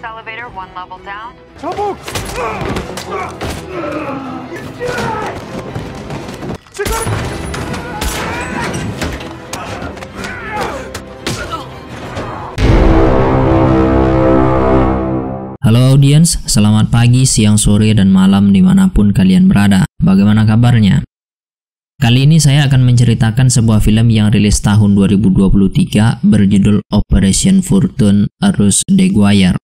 service elevator one level down. Halo audiens, selamat pagi, siang, sore, dan malam dimanapun kalian berada. Bagaimana kabarnya? Kali ini saya akan menceritakan sebuah film yang rilis tahun 2023 berjudul Operation Fortune Arus Deguayer.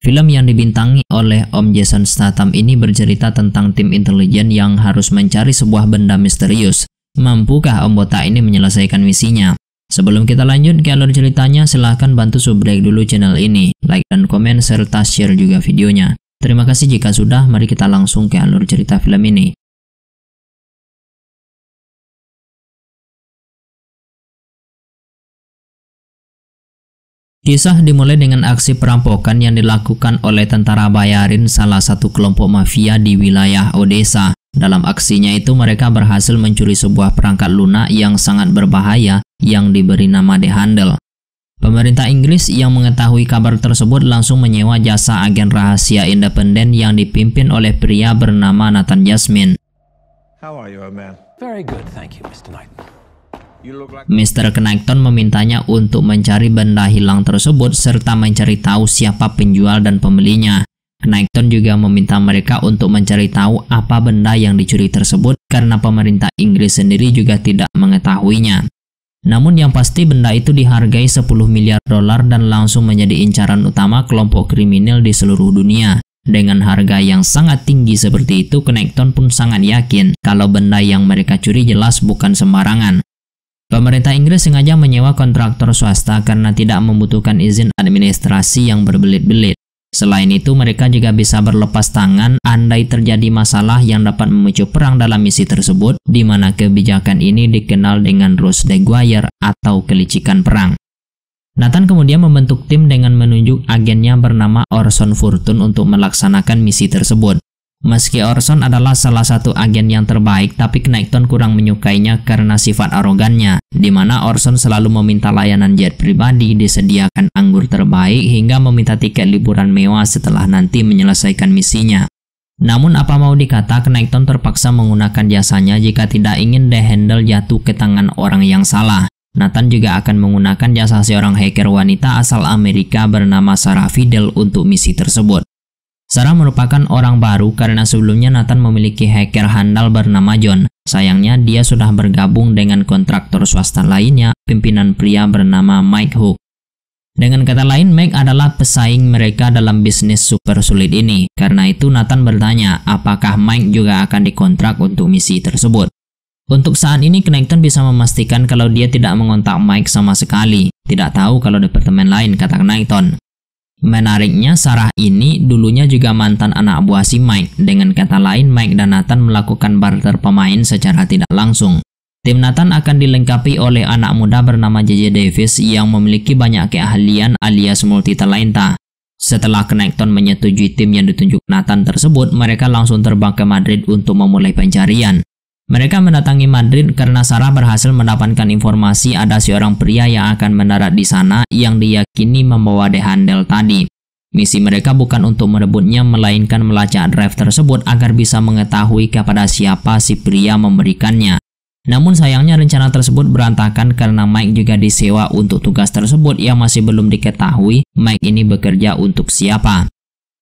Film yang dibintangi oleh Om Jason Statham ini bercerita tentang tim intelijen yang harus mencari sebuah benda misterius. Mampukah Om Bota ini menyelesaikan misinya? Sebelum kita lanjut ke alur ceritanya, silahkan bantu subscribe dulu channel ini, like dan komen serta share juga videonya. Terima kasih jika sudah, mari kita langsung ke alur cerita film ini. Kisah dimulai dengan aksi perampokan yang dilakukan oleh tentara Bayarin salah satu kelompok mafia di wilayah Odessa. Dalam aksinya itu mereka berhasil mencuri sebuah perangkat lunak yang sangat berbahaya yang diberi nama The Handle. Pemerintah Inggris yang mengetahui kabar tersebut langsung menyewa jasa agen rahasia independen yang dipimpin oleh pria bernama Nathan Jasmine. How are you, man? Very good, thank you, Mr. Knighton. Mr. Knighton memintanya untuk mencari benda hilang tersebut serta mencari tahu siapa penjual dan pembelinya. Knighton juga meminta mereka untuk mencari tahu apa benda yang dicuri tersebut karena pemerintah Inggris sendiri juga tidak mengetahuinya. Namun yang pasti benda itu dihargai 10 miliar dolar dan langsung menjadi incaran utama kelompok kriminal di seluruh dunia. Dengan harga yang sangat tinggi seperti itu, Knighton pun sangat yakin kalau benda yang mereka curi jelas bukan sembarangan. Pemerintah Inggris sengaja menyewa kontraktor swasta karena tidak membutuhkan izin administrasi yang berbelit-belit. Selain itu, mereka juga bisa berlepas tangan andai terjadi masalah yang dapat memicu perang dalam misi tersebut, di mana kebijakan ini dikenal dengan Rose Deguire atau kelicikan perang. Nathan kemudian membentuk tim dengan menunjuk agennya bernama Orson Fortune untuk melaksanakan misi tersebut. Meski Orson adalah salah satu agen yang terbaik, tapi Knighton kurang menyukainya karena sifat arogannya, di mana Orson selalu meminta layanan jet pribadi disediakan anggur terbaik hingga meminta tiket liburan mewah setelah nanti menyelesaikan misinya. Namun apa mau dikata, Knighton terpaksa menggunakan jasanya jika tidak ingin The Handle jatuh ke tangan orang yang salah. Nathan juga akan menggunakan jasa seorang hacker wanita asal Amerika bernama Sarah Fidel untuk misi tersebut. Sarah merupakan orang baru karena sebelumnya Nathan memiliki hacker handal bernama John. Sayangnya, dia sudah bergabung dengan kontraktor swasta lainnya, pimpinan pria bernama Mike Hook. Dengan kata lain, Mike adalah pesaing mereka dalam bisnis super sulit ini. Karena itu, Nathan bertanya apakah Mike juga akan dikontrak untuk misi tersebut. Untuk saat ini, Knighton bisa memastikan kalau dia tidak mengontak Mike sama sekali. Tidak tahu kalau departemen lain, kata Knighton. Menariknya, Sarah ini dulunya juga mantan anak buah si Mike. Dengan kata lain, Mike dan Nathan melakukan barter pemain secara tidak langsung. Tim Nathan akan dilengkapi oleh anak muda bernama JJ Davis yang memiliki banyak keahlian alias multi talenta. Setelah Kenekton menyetujui tim yang ditunjuk Nathan tersebut, mereka langsung terbang ke Madrid untuk memulai pencarian. Mereka mendatangi Madrid karena Sarah berhasil mendapatkan informasi ada seorang pria yang akan mendarat di sana yang diyakini membawa dehandel tadi. Misi mereka bukan untuk merebutnya melainkan melacak drive tersebut agar bisa mengetahui kepada siapa si pria memberikannya. Namun sayangnya rencana tersebut berantakan karena Mike juga disewa untuk tugas tersebut yang masih belum diketahui Mike ini bekerja untuk siapa.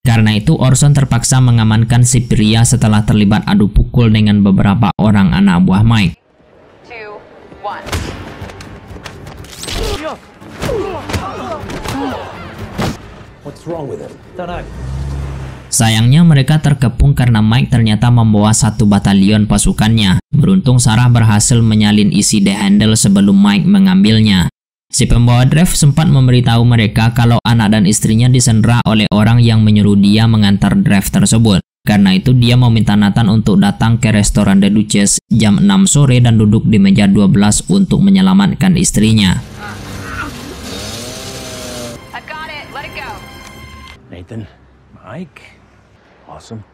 Karena itu Orson terpaksa mengamankan si pria setelah terlibat adu pukul dengan beberapa orang anak buah Mike. Sayangnya mereka terkepung karena Mike ternyata membawa satu batalion pasukannya. Beruntung Sarah berhasil menyalin isi The Handle sebelum Mike mengambilnya. Si pembawa drive sempat memberitahu mereka kalau anak dan istrinya disandera oleh orang yang menyuruh dia mengantar drive tersebut. Karena itu dia meminta Nathan untuk datang ke restoran The Duchess jam 6 sore dan duduk di meja 12 untuk menyelamatkan istrinya. Nathan, Mike, awesome.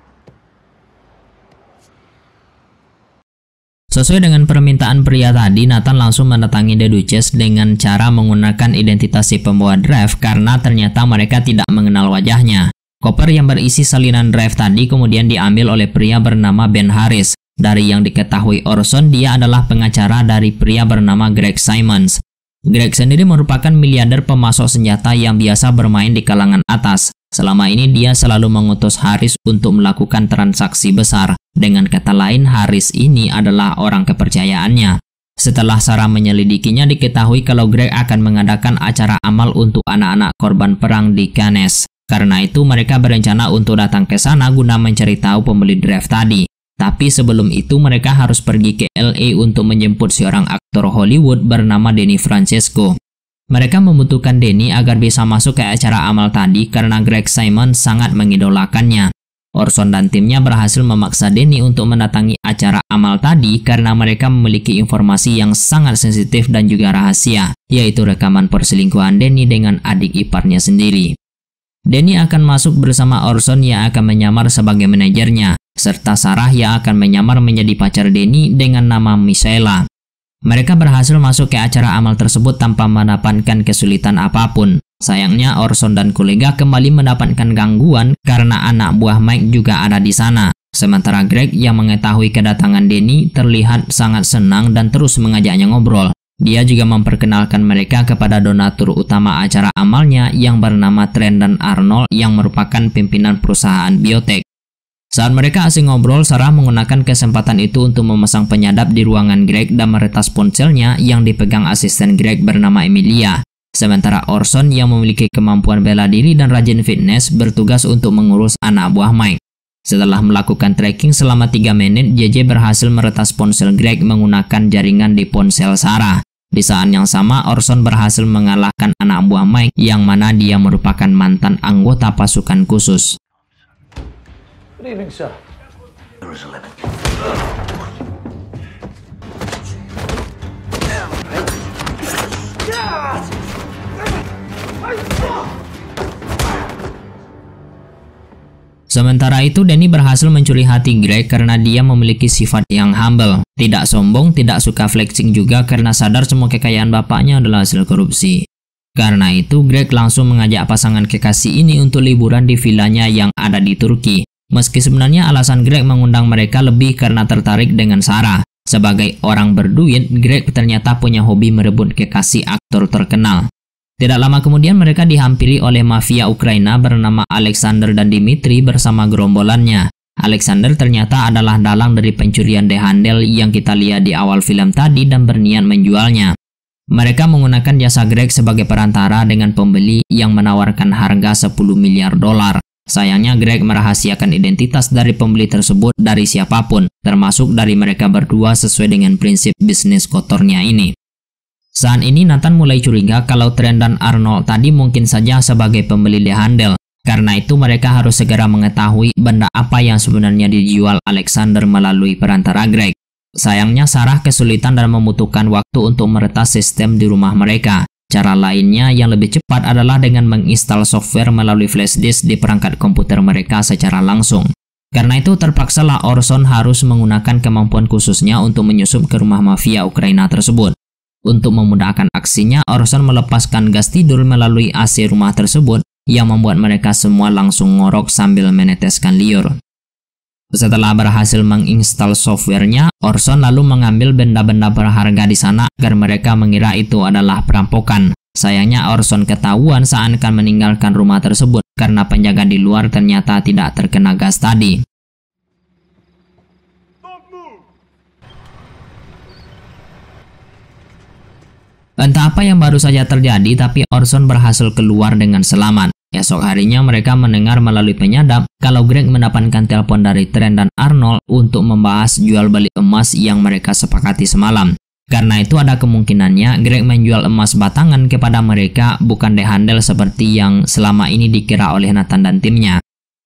Sesuai dengan permintaan pria tadi, Nathan langsung menetangi The Duchess dengan cara menggunakan identitas si pembawa drive karena ternyata mereka tidak mengenal wajahnya. Koper yang berisi salinan drive tadi kemudian diambil oleh pria bernama Ben Harris. Dari yang diketahui Orson, dia adalah pengacara dari pria bernama Greg Simons. Greg sendiri merupakan miliarder pemasok senjata yang biasa bermain di kalangan atas. Selama ini dia selalu mengutus Haris untuk melakukan transaksi besar. Dengan kata lain, Haris ini adalah orang kepercayaannya. Setelah Sarah menyelidikinya, diketahui kalau Greg akan mengadakan acara amal untuk anak-anak korban perang di Ganes. Karena itu, mereka berencana untuk datang ke sana guna mencari tahu pembeli draft tadi. Tapi sebelum itu, mereka harus pergi ke LA untuk menjemput seorang aktor Hollywood bernama Denny Francesco. Mereka membutuhkan Denny agar bisa masuk ke acara amal tadi karena Greg Simon sangat mengidolakannya. Orson dan timnya berhasil memaksa Denny untuk mendatangi acara amal tadi karena mereka memiliki informasi yang sangat sensitif dan juga rahasia, yaitu rekaman perselingkuhan Denny dengan adik iparnya sendiri. Denny akan masuk bersama Orson yang akan menyamar sebagai manajernya, serta Sarah yang akan menyamar menjadi pacar Denny dengan nama Michaela. Mereka berhasil masuk ke acara amal tersebut tanpa mendapatkan kesulitan apapun. Sayangnya Orson dan kolega kembali mendapatkan gangguan karena anak buah Mike juga ada di sana. Sementara Greg yang mengetahui kedatangan Denny terlihat sangat senang dan terus mengajaknya ngobrol. Dia juga memperkenalkan mereka kepada donatur utama acara amalnya yang bernama Trendon Arnold yang merupakan pimpinan perusahaan biotek. Saat mereka asing ngobrol, Sarah menggunakan kesempatan itu untuk memasang penyadap di ruangan Greg dan meretas ponselnya yang dipegang asisten Greg bernama Emilia. Sementara Orson yang memiliki kemampuan bela diri dan rajin fitness bertugas untuk mengurus anak buah Mike. Setelah melakukan tracking selama 3 menit, JJ berhasil meretas ponsel Greg menggunakan jaringan di ponsel Sarah. Di saat yang sama, Orson berhasil mengalahkan anak buah Mike yang mana dia merupakan mantan anggota pasukan khusus. Good evening, sir. There is a limit. Sementara itu, Danny berhasil mencuri hati Greg karena dia memiliki sifat yang humble, tidak sombong, tidak suka flexing juga karena sadar semua kekayaan bapaknya adalah hasil korupsi. Karena itu, Greg langsung mengajak pasangan kekasih ini untuk liburan di vilanya yang ada di Turki. Meski sebenarnya alasan Greg mengundang mereka lebih karena tertarik dengan Sarah. Sebagai orang berduit, Greg ternyata punya hobi merebut kekasih aktor terkenal. Tidak lama kemudian mereka dihampiri oleh mafia Ukraina bernama Alexander dan Dimitri bersama gerombolannya. Alexander ternyata adalah dalang dari pencurian Dehandel yang kita lihat di awal film tadi dan berniat menjualnya. Mereka menggunakan jasa Greg sebagai perantara dengan pembeli yang menawarkan harga 10 miliar dolar. Sayangnya Greg merahasiakan identitas dari pembeli tersebut dari siapapun, termasuk dari mereka berdua sesuai dengan prinsip bisnis kotornya ini. Saat ini Nathan mulai curiga kalau Trent dan Arnold tadi mungkin saja sebagai pembeli di Handel. Karena itu mereka harus segera mengetahui benda apa yang sebenarnya dijual Alexander melalui perantara Greg. Sayangnya Sarah kesulitan dan membutuhkan waktu untuk meretas sistem di rumah mereka. Cara lainnya yang lebih cepat adalah dengan menginstal software melalui flash disk di perangkat komputer mereka secara langsung. Karena itu terpaksalah Orson harus menggunakan kemampuan khususnya untuk menyusup ke rumah mafia Ukraina tersebut. Untuk memudahkan aksinya, Orson melepaskan gas tidur melalui AC rumah tersebut yang membuat mereka semua langsung ngorok sambil meneteskan liur. Setelah berhasil menginstal softwarenya, Orson lalu mengambil benda-benda berharga di sana agar mereka mengira itu adalah perampokan. Sayangnya Orson ketahuan saat akan meninggalkan rumah tersebut karena penjaga di luar ternyata tidak terkena gas tadi. Entah apa yang baru saja terjadi tapi Orson berhasil keluar dengan selamat. Esok harinya mereka mendengar melalui penyadap kalau Greg mendapatkan telepon dari Trent dan Arnold untuk membahas jual beli emas yang mereka sepakati semalam. Karena itu ada kemungkinannya Greg menjual emas batangan kepada mereka bukan dehandel seperti yang selama ini dikira oleh Nathan dan timnya.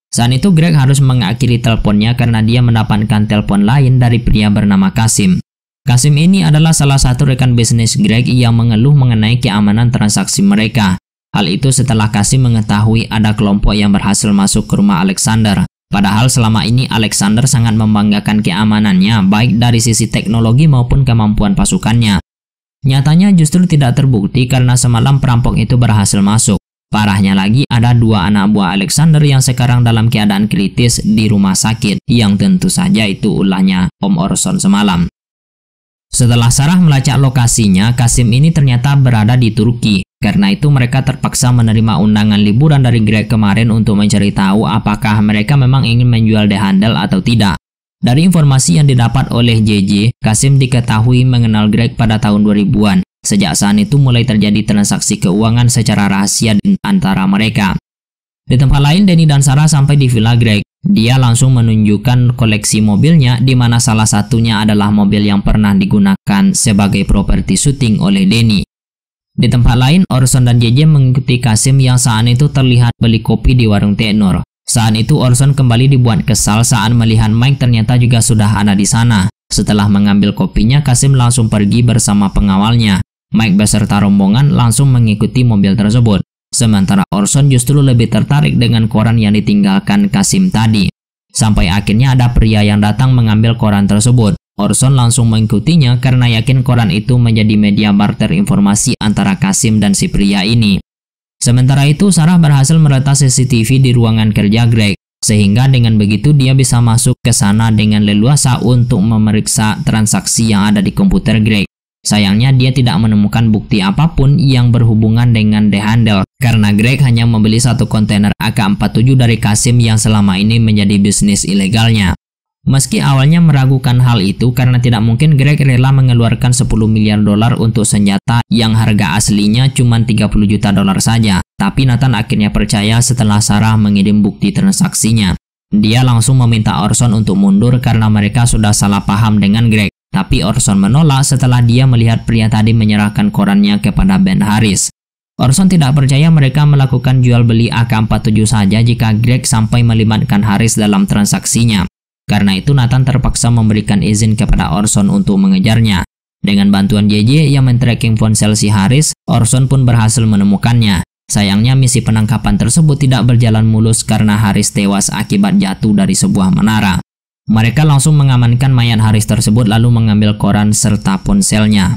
Saat itu Greg harus mengakhiri teleponnya karena dia mendapatkan telepon lain dari pria bernama Kasim. Kasim ini adalah salah satu rekan bisnis Greg yang mengeluh mengenai keamanan transaksi mereka. Hal itu setelah Kasim mengetahui ada kelompok yang berhasil masuk ke rumah Alexander. Padahal selama ini Alexander sangat membanggakan keamanannya baik dari sisi teknologi maupun kemampuan pasukannya. Nyatanya justru tidak terbukti karena semalam perampok itu berhasil masuk. Parahnya lagi ada dua anak buah Alexander yang sekarang dalam keadaan kritis di rumah sakit yang tentu saja itu ulahnya Om Orson semalam. Setelah Sarah melacak lokasinya, Kasim ini ternyata berada di Turki. Karena itu mereka terpaksa menerima undangan liburan dari Greg kemarin untuk mencari tahu apakah mereka memang ingin menjual The Handel atau tidak. Dari informasi yang didapat oleh JJ, Kasim diketahui mengenal Greg pada tahun 2000-an. Sejak saat itu mulai terjadi transaksi keuangan secara rahasia di antara mereka. Di tempat lain, Denny dan Sarah sampai di Villa Greg. Dia langsung menunjukkan koleksi mobilnya di mana salah satunya adalah mobil yang pernah digunakan sebagai properti syuting oleh Denny. Di tempat lain, Orson dan JJ mengikuti Kasim yang saat itu terlihat beli kopi di warung Teknor. Saat itu Orson kembali dibuat kesal saat melihat Mike ternyata juga sudah ada di sana. Setelah mengambil kopinya, Kasim langsung pergi bersama pengawalnya. Mike beserta rombongan langsung mengikuti mobil tersebut. Sementara Orson justru lebih tertarik dengan koran yang ditinggalkan Kasim tadi. Sampai akhirnya ada pria yang datang mengambil koran tersebut. Orson langsung mengikutinya karena yakin koran itu menjadi media barter informasi antara Kasim dan si pria ini. Sementara itu, Sarah berhasil meretas CCTV di ruangan kerja Greg, sehingga dengan begitu dia bisa masuk ke sana dengan leluasa untuk memeriksa transaksi yang ada di komputer Greg. Sayangnya dia tidak menemukan bukti apapun yang berhubungan dengan The Handel karena Greg hanya membeli satu kontainer AK-47 dari Kasim yang selama ini menjadi bisnis ilegalnya. Meski awalnya meragukan hal itu karena tidak mungkin Greg rela mengeluarkan 10 miliar dolar untuk senjata yang harga aslinya cuma 30 juta dolar saja, tapi Nathan akhirnya percaya setelah Sarah mengirim bukti transaksinya. Dia langsung meminta Orson untuk mundur karena mereka sudah salah paham dengan Greg. Tapi Orson menolak setelah dia melihat pria tadi menyerahkan korannya kepada Ben Harris. Orson tidak percaya mereka melakukan jual beli AK-47 saja jika Greg sampai melibatkan Harris dalam transaksinya. Karena itu Nathan terpaksa memberikan izin kepada Orson untuk mengejarnya. Dengan bantuan JJ yang men-tracking ponsel si Harris, Orson pun berhasil menemukannya. Sayangnya misi penangkapan tersebut tidak berjalan mulus karena Harris tewas akibat jatuh dari sebuah menara. Mereka langsung mengamankan mayat Haris tersebut lalu mengambil koran serta ponselnya.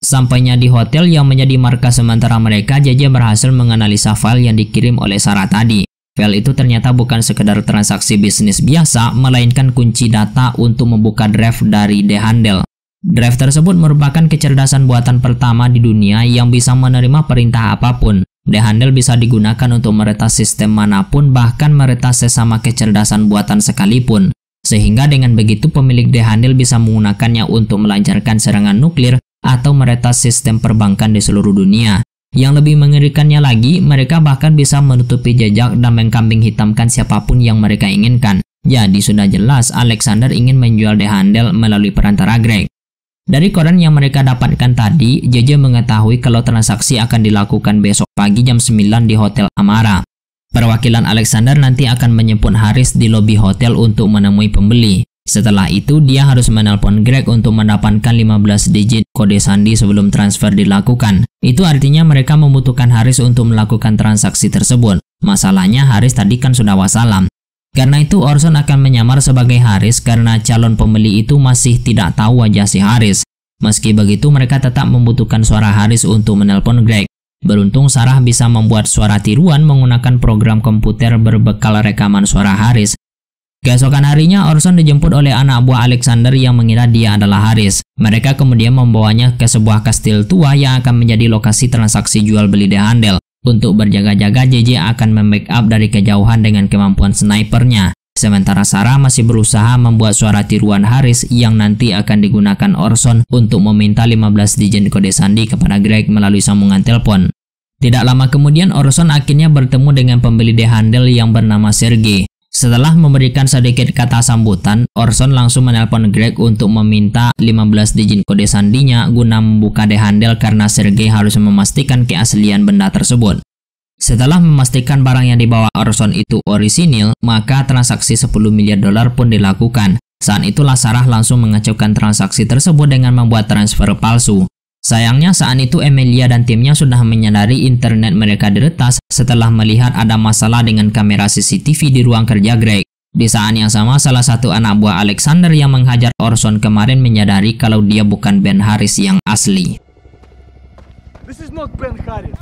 Sampainya di hotel yang menjadi markas sementara mereka, JJ berhasil menganalisa file yang dikirim oleh Sarah tadi. File itu ternyata bukan sekedar transaksi bisnis biasa, melainkan kunci data untuk membuka drive dari The Handle. Drive tersebut merupakan kecerdasan buatan pertama di dunia yang bisa menerima perintah apapun. The handle bisa digunakan untuk meretas sistem manapun bahkan meretas sesama kecerdasan buatan sekalipun. Sehingga dengan begitu pemilik The handle bisa menggunakannya untuk melancarkan serangan nuklir atau meretas sistem perbankan di seluruh dunia. Yang lebih mengerikannya lagi, mereka bahkan bisa menutupi jejak dan mengkambing hitamkan siapapun yang mereka inginkan. Jadi sudah jelas Alexander ingin menjual The Handle melalui perantara Greg. Dari koran yang mereka dapatkan tadi, JJ mengetahui kalau transaksi akan dilakukan besok pagi jam 9 di Hotel Amara. Perwakilan Alexander nanti akan menyebut Haris di lobi hotel untuk menemui pembeli. Setelah itu, dia harus menelpon Greg untuk mendapatkan 15 digit kode sandi sebelum transfer dilakukan. Itu artinya mereka membutuhkan Haris untuk melakukan transaksi tersebut. Masalahnya Haris tadi kan sudah wasalam. Karena itu Orson akan menyamar sebagai Haris karena calon pembeli itu masih tidak tahu wajah si Haris. Meski begitu mereka tetap membutuhkan suara Haris untuk menelpon Greg. Beruntung Sarah bisa membuat suara tiruan menggunakan program komputer berbekal rekaman suara Haris. Keesokan harinya Orson dijemput oleh anak buah Alexander yang mengira dia adalah Haris. Mereka kemudian membawanya ke sebuah kastil tua yang akan menjadi lokasi transaksi jual beli The Handel. Untuk berjaga-jaga, JJ akan membackup dari kejauhan dengan kemampuan snipernya. Sementara Sarah masih berusaha membuat suara tiruan Haris yang nanti akan digunakan Orson untuk meminta 15 dijen kode sandi kepada Greg melalui sambungan telepon. Tidak lama kemudian Orson akhirnya bertemu dengan pembeli The Handel yang bernama Sergei. Setelah memberikan sedikit kata sambutan, Orson langsung menelpon Greg untuk meminta 15 digit kode sandinya guna membuka dehandel karena Sergei harus memastikan keaslian benda tersebut. Setelah memastikan barang yang dibawa Orson itu orisinil, maka transaksi 10 miliar dolar pun dilakukan. Saat itulah Sarah langsung mengacaukan transaksi tersebut dengan membuat transfer palsu. Sayangnya saat itu Emilia dan timnya sudah menyadari internet mereka diretas setelah melihat ada masalah dengan kamera CCTV di ruang kerja Greg. Di saat yang sama, salah satu anak buah Alexander yang menghajar Orson kemarin menyadari kalau dia bukan Ben Harris yang asli. This is not Ben Harris.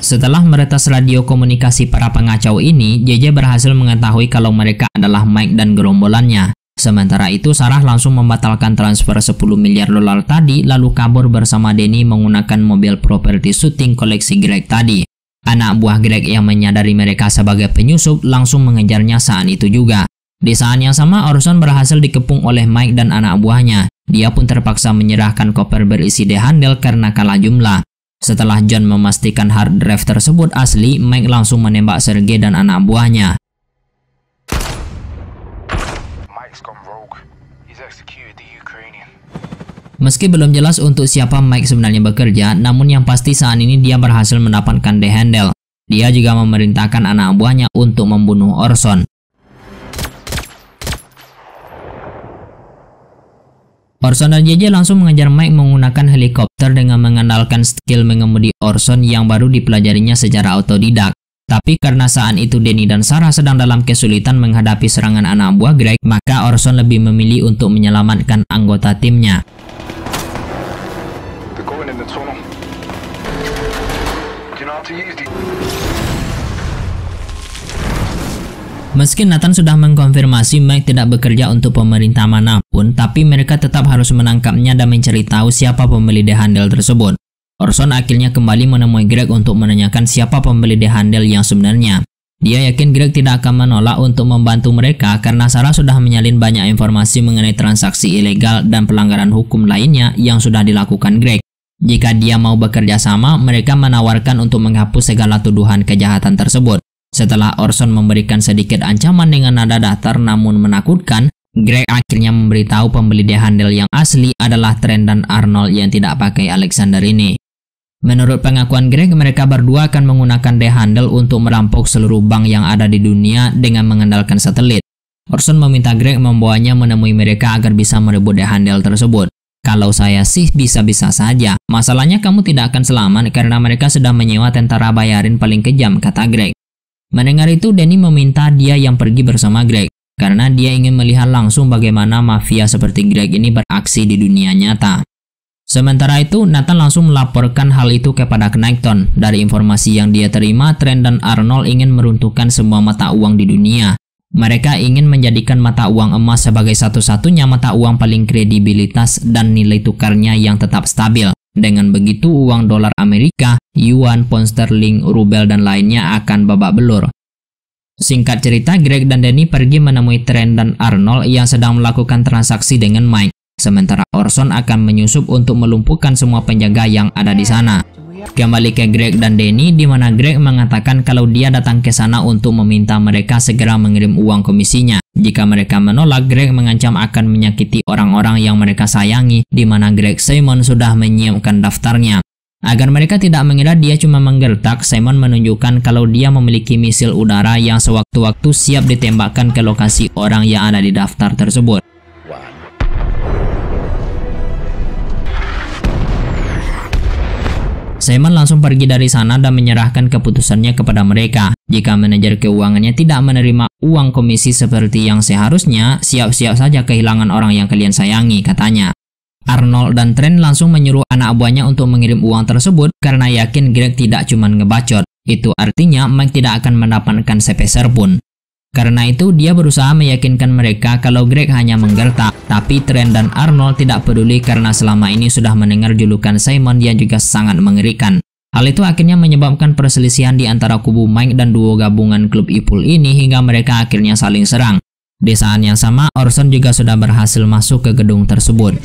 Setelah meretas radio komunikasi para pengacau ini, JJ berhasil mengetahui kalau mereka adalah Mike dan gerombolannya. Sementara itu, Sarah langsung membatalkan transfer 10 miliar dolar tadi lalu kabur bersama Denny menggunakan mobil properti syuting koleksi Greg tadi. Anak buah Greg yang menyadari mereka sebagai penyusup langsung mengejarnya saat itu juga. Di saat yang sama, Orson berhasil dikepung oleh Mike dan anak buahnya. Dia pun terpaksa menyerahkan koper berisi dehandel karena kalah jumlah. Setelah John memastikan hard drive tersebut asli, Mike langsung menembak Sergei dan anak buahnya. Meski belum jelas untuk siapa Mike sebenarnya bekerja, namun yang pasti saat ini dia berhasil mendapatkan The Handle. Dia juga memerintahkan anak buahnya untuk membunuh Orson. Orson dan JJ langsung mengejar Mike menggunakan helikopter dengan mengandalkan skill mengemudi Orson yang baru dipelajarinya secara autodidak. Tapi karena saat itu Denny dan Sarah sedang dalam kesulitan menghadapi serangan anak buah Greg, maka Orson lebih memilih untuk menyelamatkan anggota timnya. Meski Nathan sudah mengkonfirmasi Mike tidak bekerja untuk pemerintah manapun, tapi mereka tetap harus menangkapnya dan mencari tahu siapa pembeli The Handel tersebut. Orson akhirnya kembali menemui Greg untuk menanyakan siapa pembeli The Handel yang sebenarnya. Dia yakin Greg tidak akan menolak untuk membantu mereka karena Sarah sudah menyalin banyak informasi mengenai transaksi ilegal dan pelanggaran hukum lainnya yang sudah dilakukan Greg. Jika dia mau bekerja sama, mereka menawarkan untuk menghapus segala tuduhan kejahatan tersebut. Setelah Orson memberikan sedikit ancaman dengan nada datar namun menakutkan, Greg akhirnya memberitahu pembeli The Handle yang asli adalah Trent dan Arnold yang tidak pakai Alexander ini. Menurut pengakuan Greg, mereka berdua akan menggunakan The Handle untuk merampok seluruh bank yang ada di dunia dengan mengandalkan satelit. Orson meminta Greg membawanya menemui mereka agar bisa merebut The Handle tersebut. Kalau saya sih bisa-bisa saja. Masalahnya kamu tidak akan selamat karena mereka sudah menyewa tentara bayarin paling kejam, kata Greg. Mendengar itu, Danny meminta dia yang pergi bersama Greg karena dia ingin melihat langsung bagaimana mafia seperti Greg ini beraksi di dunia nyata. Sementara itu, Nathan langsung melaporkan hal itu kepada Knighton. Dari informasi yang dia terima, Trent dan Arnold ingin meruntuhkan semua mata uang di dunia. Mereka ingin menjadikan mata uang emas sebagai satu-satunya mata uang paling kredibilitas dan nilai tukarnya yang tetap stabil. Dengan begitu uang dolar Amerika, yuan, pound sterling, rubel, dan lainnya akan babak belur. Singkat cerita, Greg dan Danny pergi menemui Trent dan Arnold yang sedang melakukan transaksi dengan Mike, sementara Orson akan menyusup untuk melumpuhkan semua penjaga yang ada di sana. Kembali ke Greg dan Danny, di mana Greg mengatakan kalau dia datang ke sana untuk meminta mereka segera mengirim uang komisinya. Jika mereka menolak, Greg mengancam akan menyakiti orang-orang yang mereka sayangi, di mana Greg Simon sudah menyiapkan daftarnya. Agar mereka tidak mengira dia cuma menggertak, Simon menunjukkan kalau dia memiliki misil udara yang sewaktu-waktu siap ditembakkan ke lokasi orang yang ada di daftar tersebut. Simon langsung pergi dari sana dan menyerahkan keputusannya kepada mereka. Jika manajer keuangannya tidak menerima uang komisi seperti yang seharusnya, siap-siap saja kehilangan orang yang kalian sayangi, katanya. Arnold dan Trent langsung menyuruh anak buahnya untuk mengirim uang tersebut karena yakin Greg tidak cuma ngebacot. Itu artinya Mike tidak akan mendapatkan sepeser pun. Karena itu dia berusaha meyakinkan mereka kalau Greg hanya menggertak, tapi Trent dan Arnold tidak peduli karena selama ini sudah mendengar julukan Simon yang juga sangat mengerikan. Hal itu akhirnya menyebabkan perselisihan di antara kubu Mike dan duo gabungan klub Ipul ini hingga mereka akhirnya saling serang. Di saat yang sama, Orson juga sudah berhasil masuk ke gedung tersebut.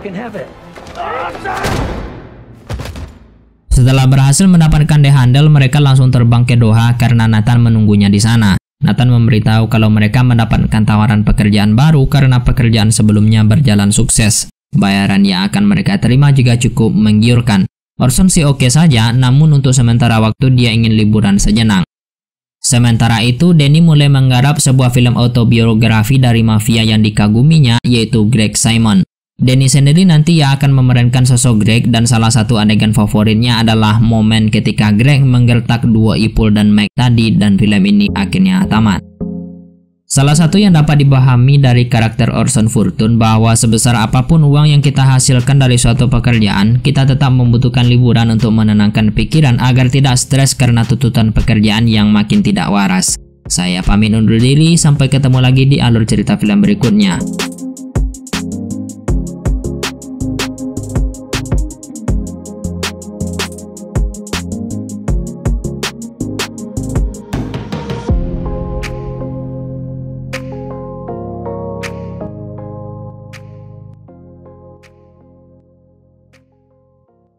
Can have it. Setelah berhasil mendapatkan The Handle, mereka langsung terbang ke Doha karena Nathan menunggunya di sana. Nathan memberitahu kalau mereka mendapatkan tawaran pekerjaan baru karena pekerjaan sebelumnya berjalan sukses. Bayaran yang akan mereka terima juga cukup menggiurkan. Orson sih oke okay saja, namun untuk sementara waktu dia ingin liburan sejenak. Sementara itu, Denny mulai menggarap sebuah film autobiografi dari mafia yang dikaguminya, yaitu Greg Simon. Denny sendiri nanti ya akan memerankan sosok Greg dan salah satu adegan favoritnya adalah momen ketika Greg menggertak dua Ipul dan Mac tadi dan film ini akhirnya tamat. Salah satu yang dapat dipahami dari karakter Orson Fortune bahwa sebesar apapun uang yang kita hasilkan dari suatu pekerjaan, kita tetap membutuhkan liburan untuk menenangkan pikiran agar tidak stres karena tuntutan pekerjaan yang makin tidak waras. Saya pamit undur diri, sampai ketemu lagi di alur cerita film berikutnya.